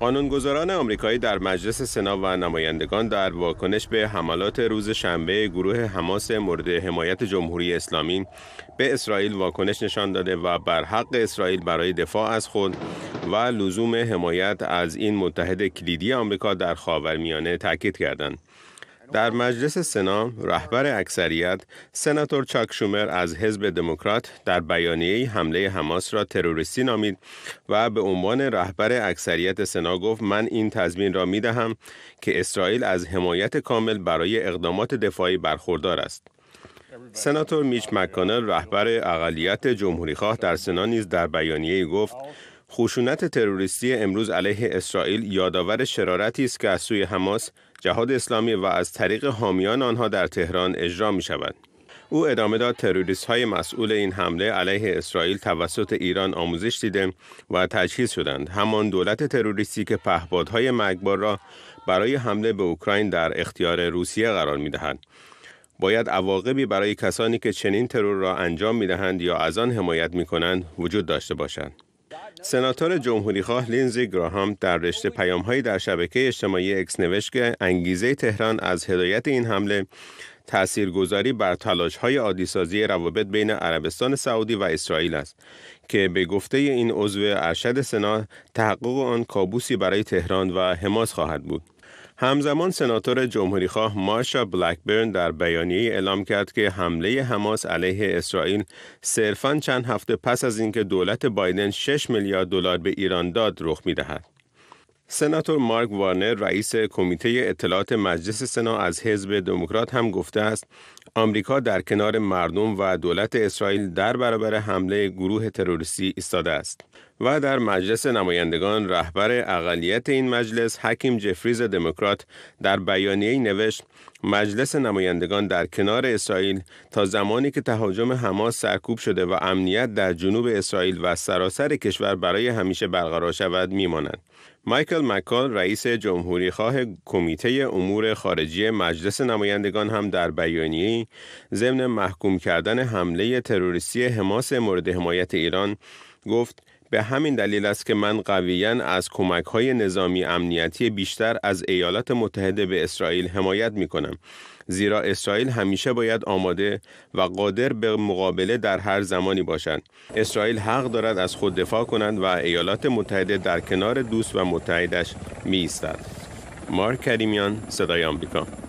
قانونگذاران آمریکایی در مجلس سنا و نمایندگان در واکنش به حملات روز شنبه گروه حماس مورد حمایت جمهوری اسلامی به اسرائیل واکنش نشان داده و بر حق اسرائیل برای دفاع از خود و لزوم حمایت از این متحد کلیدی آمریکا در خاورمیانه تاکید کردند. در مجلس سنا رهبر اکثریت سناتور چاک شومر از حزب دموکرات در بیانیه حمله حماس را تروریستی نامید و به عنوان رهبر اکثریت سنا گفت من این تضمین را می دهم که اسرائیل از حمایت کامل برای اقدامات دفاعی برخوردار است. سناتور میچ مکانل رهبر اقلیت جمهوریخواه در سنا نیز در بیانیه گفت خشونت تروریستی امروز علیه اسرائیل یادآور شرارتی است که از سوی حماس جهاد اسلامی و از طریق حامیان آنها در تهران اجرا می شود. او ادامه داد تروریست های مسئول این حمله علیه اسرائیل توسط ایران آموزش دیده و تجهیز شدند همان دولت تروریستی که پهپادهای مرگبار را برای حمله به اوکراین در اختیار روسیه قرار می دهند. باید عواقبی برای کسانی که چنین ترور را انجام می دهند یا از آن حمایت می کنند وجود داشته باشند. سناتور خواه لینزی گراهام در رشته پیامهایی در شبکه اجتماعی اکس نوشت که انگیزه تهران از هدایت این حمله تاثیرگذاری بر تلاش های عادیسازی روابط بین عربستان سعودی و اسرائیل است که به گفته این عضو ارشد سنا تحقق آن کابوسی برای تهران و حماس خواهد بود. همزمان سناتور جمهوریخواه ماشا بلکبرن در بیانیه اعلام کرد که حمله حماس علیه اسرائیل صرفاً چند هفته پس از اینکه دولت بایدن 6 میلیارد دلار به ایران داد رخ دهد. سناتور مارک وارنر رئیس کمیته اطلاعات مجلس سنا از حزب دموکرات هم گفته است آمریکا در کنار مردم و دولت اسرائیل در برابر حمله گروه تروریستی ایستاده است و در مجلس نمایندگان رهبر اقلیت این مجلس حکیم جفریز دموکرات در بیانیه نوشت مجلس نمایندگان در کنار اسرائیل تا زمانی که تهاجم حماس سرکوب شده و امنیت در جنوب اسرائیل و سراسر کشور برای همیشه برقرار شود میمانند مایکل مکال رئیس جمهوری خواه کمیته امور خارجی مجلس نمایندگان هم در بیانیه ضمن محکوم کردن حمله تروریستی حماس مورد حمایت ایران گفت به همین دلیل است که من قویا از کمک های نظامی امنیتی بیشتر از ایالات متحده به اسرائیل حمایت می کنم. زیرا اسرائیل همیشه باید آماده و قادر به مقابله در هر زمانی باشد. اسرائیل حق دارد از خود دفاع کند و ایالات متحده در کنار دوست و متحدش می ایستد. مارک کریمیان، صدای آمریکا.